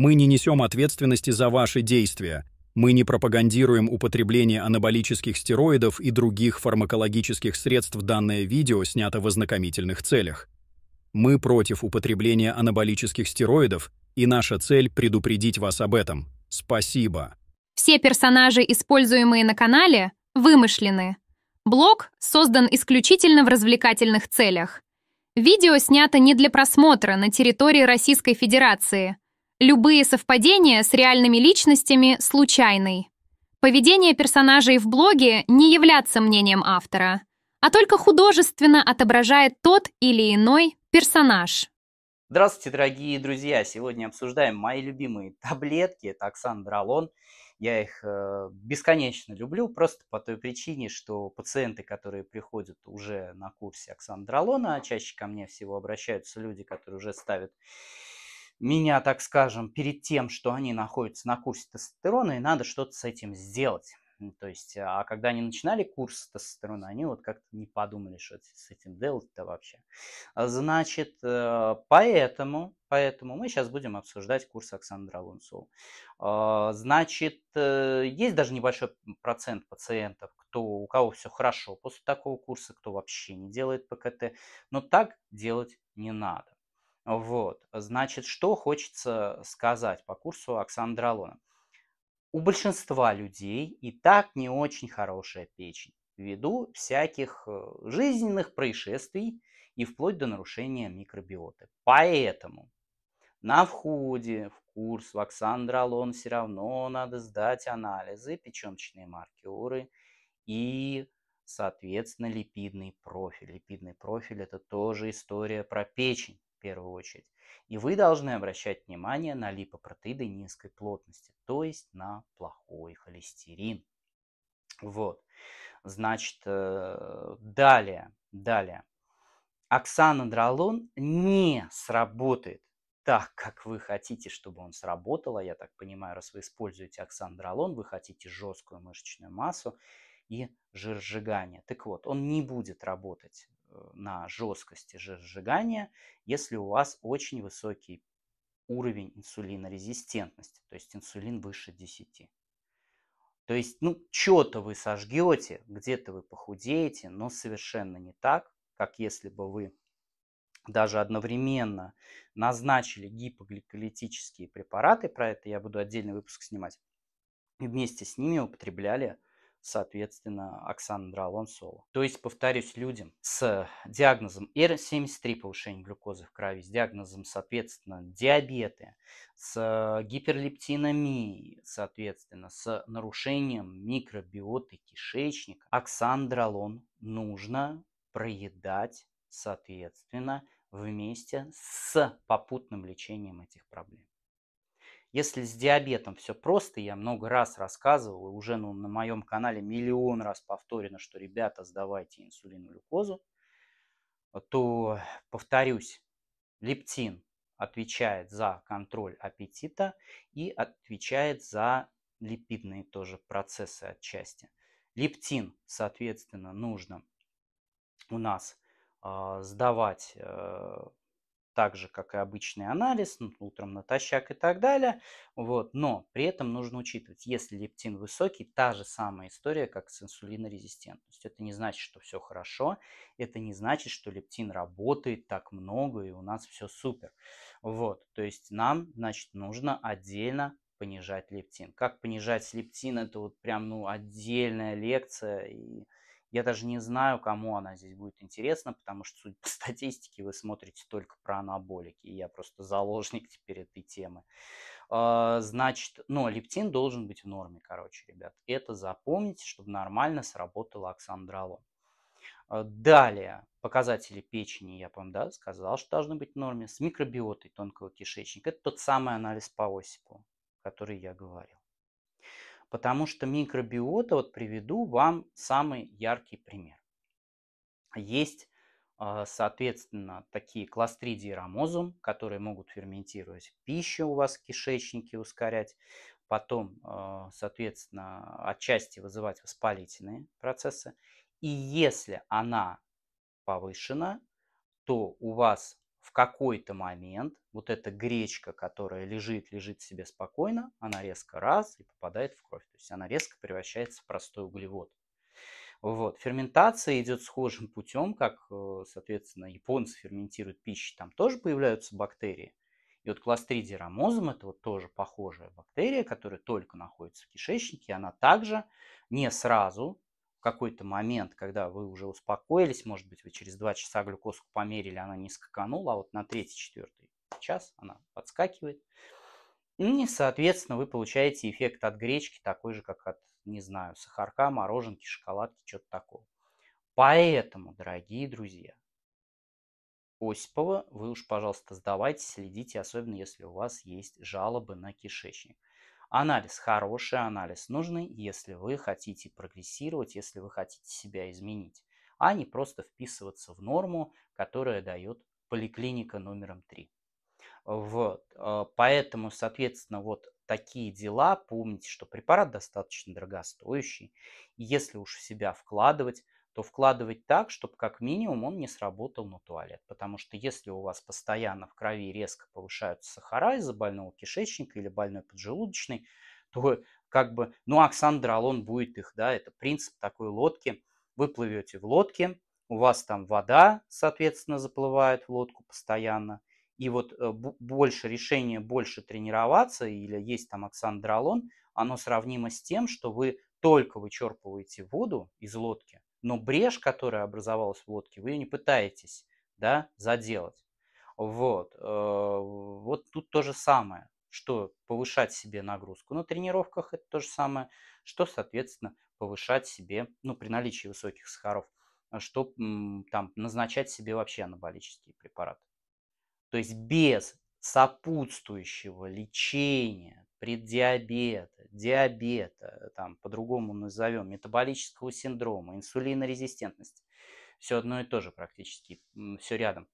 Мы не несем ответственности за ваши действия. Мы не пропагандируем употребление анаболических стероидов и других фармакологических средств. Данное видео снято в ознакомительных целях. Мы против употребления анаболических стероидов, и наша цель — предупредить вас об этом. Спасибо. Все персонажи, используемые на канале, вымышлены. Блог создан исключительно в развлекательных целях. Видео снято не для просмотра на территории Российской Федерации — Любые совпадения с реальными личностями случайны. Поведение персонажей в блоге не является мнением автора, а только художественно отображает тот или иной персонаж. Здравствуйте, дорогие друзья! Сегодня обсуждаем мои любимые таблетки. Это Оксандролон. Я их э, бесконечно люблю, просто по той причине, что пациенты, которые приходят уже на курсе Оксандролона, а чаще ко мне всего обращаются люди, которые уже ставят меня, так скажем, перед тем, что они находятся на курсе тестостерона, и надо что-то с этим сделать. То есть, а когда они начинали курс тестостерона, они вот как-то не подумали, что с этим делать-то вообще. А значит, э, поэтому, поэтому мы сейчас будем обсуждать курс Оксандра Лунцова. Значит, э, есть даже небольшой процент пациентов, кто, у кого все хорошо после такого курса, кто вообще не делает ПКТ, но так делать не надо. Вот. Значит, что хочется сказать по курсу Оксандролона? У большинства людей и так не очень хорошая печень ввиду всяких э, жизненных происшествий и вплоть до нарушения микробиоты. Поэтому на входе в курс ваксандролон все равно надо сдать анализы, печеночные маркеры и, соответственно, липидный профиль. Липидный профиль – это тоже история про печень в первую очередь. И вы должны обращать внимание на липопротеиды низкой плотности, то есть на плохой холестерин. Вот. Значит, э, далее, далее. Оксанодролон не сработает так, как вы хотите, чтобы он сработал, а я так понимаю, раз вы используете оксандролон, вы хотите жесткую мышечную массу и жиросжигание. Так вот, он не будет работать Э, на жесткости сжигания, если у вас очень высокий уровень инсулинорезистентности, то есть инсулин выше 10. То есть, ну, что-то вы сожгете, где-то вы похудеете, но совершенно не так, как если бы вы даже одновременно назначили гипогликолитические препараты, про это я буду отдельный выпуск снимать, и вместе с ними употребляли соответственно, Оксана Дралон Соло. То есть, повторюсь, людям с диагнозом R73 повышение глюкозы в крови, с диагнозом, соответственно, диабеты, с гиперлептиномией, соответственно, с нарушением микробиоты кишечника, оксандролон нужно проедать, соответственно, вместе с попутным лечением этих проблем. Если с диабетом все просто, я много раз рассказывал, и уже ну, на моем канале миллион раз повторено, что ребята, сдавайте инсулин и глюкозу, а то, повторюсь, лептин отвечает за контроль аппетита и отвечает за липидные тоже процессы отчасти. Лептин, соответственно, нужно у нас э, сдавать э, так же, как и обычный анализ, ну, утром натощак и так далее. Вот. Но при этом нужно учитывать, если лептин высокий, та же самая история, как с инсулинорезистентностью. Это не значит, что все хорошо, это не значит, что лептин работает так много и у нас все супер. Вот. То есть нам, значит, нужно отдельно понижать лептин. Как понижать лептин, это вот прям ну, отдельная лекция и я даже не знаю, кому она здесь будет интересна, потому что, судя по статистике, вы смотрите только про анаболики, и я просто заложник теперь этой темы. А, значит, но лептин должен быть в норме, короче, ребят. Это запомните, чтобы нормально сработало оксандролон. А, далее, показатели печени, я, по да, сказал, что должны быть в норме. С микробиотой тонкого кишечника. Это тот самый анализ по осипу, который я говорил. Потому что микробиота, вот приведу вам самый яркий пример. Есть, а, соответственно, такие кластридии рамозум, которые могут ферментировать пищу у вас в кишечнике, ускорять. Потом, а, соответственно, отчасти вызывать воспалительные процессы. И если она повышена, то у вас в какой-то момент вот эта гречка, которая лежит, лежит себе спокойно, она резко раз и попадает в кровь. То есть она резко превращается в простой углевод. Вот. Ферментация идет схожим путем, как, э, соответственно, японцы ферментируют пищу, там тоже появляются бактерии. И вот кластридия рамозум – это вот тоже похожая бактерия, которая только находится в кишечнике, она также не сразу в какой-то момент, когда вы уже успокоились, может быть, вы через 2 часа глюкозку померили, она не скаканула, а вот на 3-4 час она подскакивает. И, соответственно, вы получаете эффект от гречки такой же, как от, не знаю, сахарка, мороженки, шоколадки, что-то такого. Поэтому, дорогие друзья, Осипова вы уж, пожалуйста, сдавайте, следите, особенно если у вас есть жалобы на кишечник. Анализ, хороший анализ, нужный, если вы хотите прогрессировать, если вы хотите себя изменить, а не просто вписываться в норму, которая дает поликлиника номером 3. Вот. А, поэтому, соответственно, вот такие дела, помните, что препарат достаточно дорогостоящий. если уж в себя вкладывать, то вкладывать так, чтобы как минимум он не сработал на туалет. Потому что если у вас постоянно в крови резко повышаются сахара из-за больного кишечника или больной поджелудочной, то как бы, ну, оксандрал, будет их, да, это принцип такой лодки. Вы плывете в лодке, у вас там вода, соответственно, заплывает в лодку постоянно, и вот э, больше решение, больше тренироваться, или есть там оксандролон, оно сравнимо с тем, что вы только вычерпываете воду из лодки, но брешь, которая образовалась в лодке, вы ее не пытаетесь да, заделать. Вот. Э, вот тут то же самое, что повышать себе нагрузку на тренировках, это то же самое, что, соответственно, повышать себе, ну, при наличии высоких сахаров, э, что там назначать себе вообще анаболические препараты. То есть без сопутствующего лечения преддиабета, диабета, там по-другому назовем, метаболического синдрома, инсулинорезистентности. Все одно и то же практически, все рядом.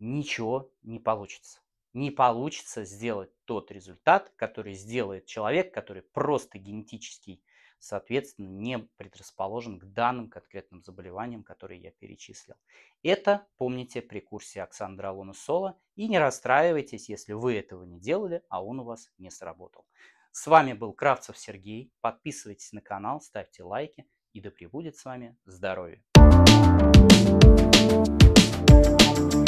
Ничего не получится. Не получится сделать тот результат, который сделает человек, который просто генетический соответственно, не предрасположен к данным конкретным заболеваниям, которые я перечислил. Это помните при курсе Оксандра Алона Соло. И не расстраивайтесь, если вы этого не делали, а он у вас не сработал. С вами был Кравцев Сергей. Подписывайтесь на канал, ставьте лайки. И да пребудет с вами здоровье. thank you